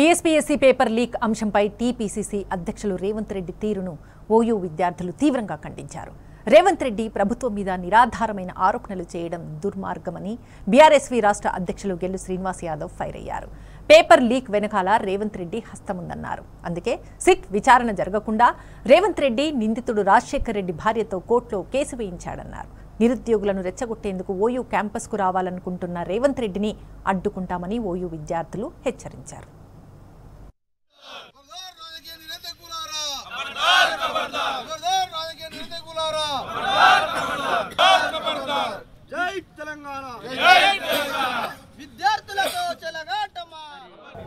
TSPSC paper leak అంశంపై TPCC అధ్యక్షులు రేవంత్ రెడ్డి తీరును ఓయూ విద్యార్థులు తీవ్రంగా ఖండించారు రేవంత్ రెడ్డి ప్రభుత్వం మీద నిరాధారమైన ఆరోపణలు చేయడం దుర్మార్గమని బీఆర్ఎస్వి రాష్ట్ర అధ్యక్షులు గెల్లు శ్రీనివాస్ యాదవ్ ఫైర్ అయ్యారు పేపర్ లీక్ వెనకాల రేవంత్ రెడ్డి హస్తముందన్నారు అందుకే సిట్ విచారణ జరగకుండా రేవంత్ రెడ్డి నిందితుడు రాజశేఖర్ రెడ్డి భార్యతో కోర్టులో కేసు వేయించాడన్నారు నిరుద్యోగులను రెచ్చగొట్టేందుకు ఓయూ క్యాంపస్కు రావాలనుకుంటున్న రేవంత్ రెడ్డిని అడ్డుకుంటామని ఓయూ విద్యార్థులు హెచ్చరించారు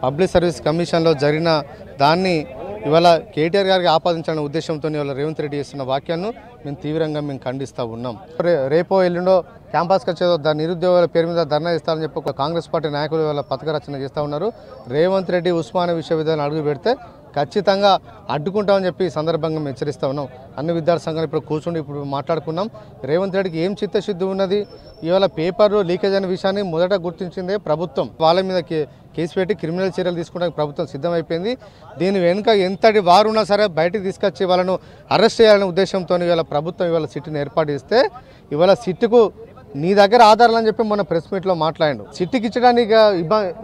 పబ్లిక్ సర్వీస్ కమిషన్లో జరిగిన దాన్ని ఇవాళ కేటీఆర్ గారికి ఆపాదించాలనే ఉద్దేశంతో ఇవాళ రేవంత్ రెడ్డి చేస్తున్న వాక్యాన్ని మేము తీవ్రంగా మేము ఖండిస్తూ ఉన్నాం రేపో ఎల్లుండో క్యాంపస్కి వచ్చేదో నిరుద్యోగుల పేరు మీద ధర్నా ఇస్తామని చెప్పి ఒక కాంగ్రెస్ పార్టీ నాయకులు ఇవాళ పథక రచన చేస్తూ ఉన్నారు రేవంత్ రెడ్డి ఉస్మానియా విశ్వవిద్యాలయం అడుగు పెడితే ఖచ్చితంగా అడ్డుకుంటామని చెప్పి సందర్భంగా మేము హెచ్చరిస్తూ ఉన్నాం అన్ని విద్యార్థి సంఘాలు ఇప్పుడు కూర్చుండి ఇప్పుడు మాట్లాడుకున్నాం రేవంత్ రెడ్డికి ఏం చిత్తశుద్ధి ఉన్నది ఇవాళ పేపర్లు లీకేజ్ అనే విషయాన్ని మొదట గుర్తించిందే ప్రభుత్వం వాళ్ళ మీద కేసు పెట్టి క్రిమినల్ చర్యలు తీసుకోవడానికి ప్రభుత్వం సిద్ధమైపోయింది దీని వెనుక ఎంతటి వారున్నా సరే బయటకు తీసుకొచ్చి వాళ్ళను అరెస్ట్ చేయాలనే ఉద్దేశంతో ఇవాళ ప్రభుత్వం ఇవాళ సిట్ని ఏర్పాటు చేస్తే ఇవాళ సిట్టుకు నీ దగ్గర ఆధారాలు అని చెప్పి మొన్న ప్రెస్ మీట్లో మాట్లాడాడు సిట్టుకి ఇచ్చడానికి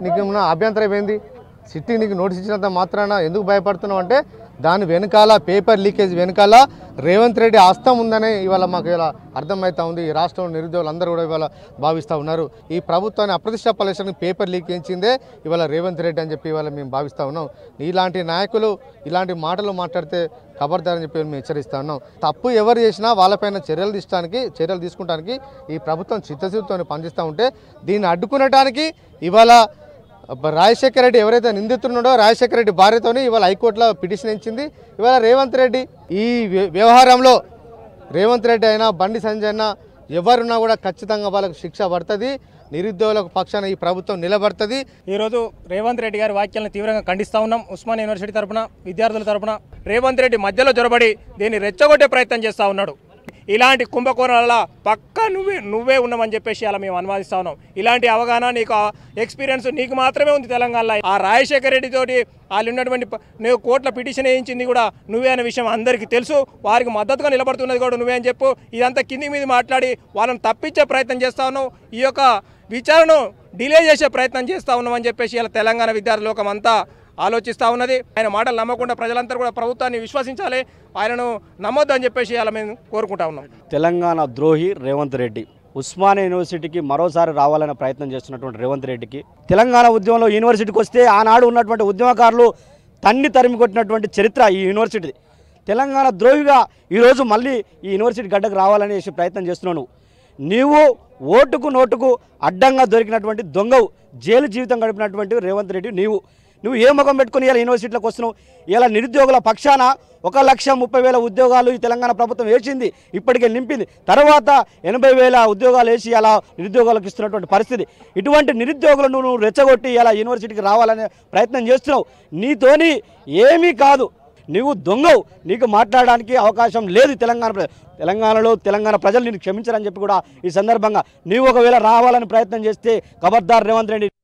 నీకు అభ్యంతరం ఏంది సిట్టి నీకు నోటీస్ ఇచ్చినంత మాత్రాన ఎందుకు భయపడుతున్నావు అంటే దాని వెనకాల పేపర్ లీకేజ్ వెనకాల రేవంత్ రెడ్డి హస్తం ఉందని ఇవాళ మాకు ఇలా అర్థమవుతా ఉంది ఈ రాష్ట్రంలో నిరుద్యోగులు అందరూ కూడా ఇవాళ భావిస్తూ ఉన్నారు ఈ ప్రభుత్వాన్ని అప్రతిష్ట పలేషన్ పేపర్ లీక్ ఇవాళ రేవంత్ రెడ్డి అని చెప్పి ఇవాళ మేము భావిస్తూ ఉన్నాం ఇలాంటి నాయకులు ఇలాంటి మాటలు మాట్లాడితే ఖబర్దార్ అని చెప్పి మేము హెచ్చరిస్తా ఉన్నాం తప్పు ఎవరు చేసినా వాళ్ళపైన చర్యలు తీసుకోవడానికి చర్యలు తీసుకుంటానికి ఈ ప్రభుత్వం చిత్తశుద్ధితో పనిచేస్తూ ఉంటే దీన్ని అడ్డుకునటానికి ఇవాళ రాజశేఖర రెడ్డి ఎవరైతే నిందితున్నాడో రాజశేఖర రెడ్డి భార్యతోనే ఇవాళ హైకోర్టులో పిటిషన్ ఇచ్చింది ఇవాళ రేవంత్ రెడ్డి ఈ వ్యవహారంలో రేవంత్ రెడ్డి అయినా బండి సంజయ్ అయినా ఎవరున్నా కూడా ఖచ్చితంగా వాళ్ళకు శిక్ష పడుతుంది నిరుద్యోగులకు పక్షాన ఈ ప్రభుత్వం నిలబడుతుంది ఈరోజు రేవంత్ రెడ్డి గారి వ్యాఖ్యలను తీవ్రంగా ఖండిస్తూ ఉన్నాం ఉస్మాన్ యూనివర్సిటీ తరఫున విద్యార్థుల తరఫున రేవంత్ రెడ్డి మధ్యలో జొరబడి దీన్ని రెచ్చగొట్టే ప్రయత్నం చేస్తూ ఉన్నాడు ఇలాంటి కుంభకోణాల పక్క నువ్వే నువ్వే ఉన్నామని చెప్పేసి అలా మేము అనువాదిస్తా ఉన్నాం ఇలాంటి అవగాహన నీకు ఎక్స్పీరియన్స్ నీకు మాత్రమే ఉంది తెలంగాణలో ఆ రాజశేఖర రెడ్డి తోటి వాళ్ళు ఉన్నటువంటి నువ్వు కోట్ల పిటిషన్ వేయించింది కూడా నువ్వే అనే విషయం అందరికీ తెలుసు వారికి మద్దతుగా నిలబడుతున్నది కూడా నువ్వే అని చెప్పు ఇదంతా కింది మీద మాట్లాడి వాళ్ళని తప్పించే ప్రయత్నం చేస్తా ఉన్నావు ఈ యొక్క విచారణ డిలే చేసే ప్రయత్నం చేస్తూ ఉన్నామని చెప్పేసి ఇలా తెలంగాణ విద్యార్థి లోకం అంతా ఆలోచిస్తూ ఉన్నది ఆయన మాటలు నమ్మకుండా ప్రజలంతా కూడా ప్రభుత్వాన్ని విశ్వసించాలి ఆయనను నమ్మొద్దు అని చెప్పేసి అలా మేము కోరుకుంటా ఉన్నాం తెలంగాణ ద్రోహి రేవంత్ రెడ్డి ఉస్మానియా యూనివర్సిటీకి మరోసారి రావాలనే ప్రయత్నం చేస్తున్నటువంటి రేవంత్ రెడ్డికి తెలంగాణ ఉద్యమంలో యూనివర్సిటీకి వస్తే ఆనాడు ఉన్నటువంటి ఉద్యమకారులు తన్ని తరిమి కొట్టినటువంటి చరిత్ర ఈ యూనివర్సిటీ తెలంగాణ ద్రోహిగా ఈరోజు మళ్ళీ ఈ యూనివర్సిటీ గడ్డకు రావాలనేసి ప్రయత్నం చేస్తున్నాను నీవు ఓటుకు నోటుకు అడ్డంగా దొరికినటువంటి దొంగవు జైలు జీవితం గడిపినటువంటి రేవంత్ రెడ్డి నీవు నువ్వు ఏ ముఖం పెట్టుకుని ఇలా యూనివర్సిటీలకు వస్తున్నావు ఇలా నిరుద్యోగుల పక్షాన ఒక లక్ష ముప్పై వేల ఉద్యోగాలు ఈ తెలంగాణ ప్రభుత్వం వేసింది ఇప్పటికే నింపింది తర్వాత ఎనభై వేల ఉద్యోగాలు వేసి అలా నిరుద్యోగాలకు ఇస్తున్నటువంటి పరిస్థితి ఇటువంటి నిరుద్యోగులను నువ్వు రెచ్చగొట్టి ఇలా యూనివర్సిటీకి రావాలనే ప్రయత్నం చేస్తున్నావు నీతోని ఏమీ కాదు నువ్వు దొంగవు నీకు మాట్లాడడానికి అవకాశం లేదు తెలంగాణ తెలంగాణలో తెలంగాణ ప్రజలు నేను క్షమించరని చెప్పి కూడా ఈ సందర్భంగా నీవు ఒకవేళ రావాలని ప్రయత్నం చేస్తే ఖబర్దార్ రేవంత్ రెడ్డి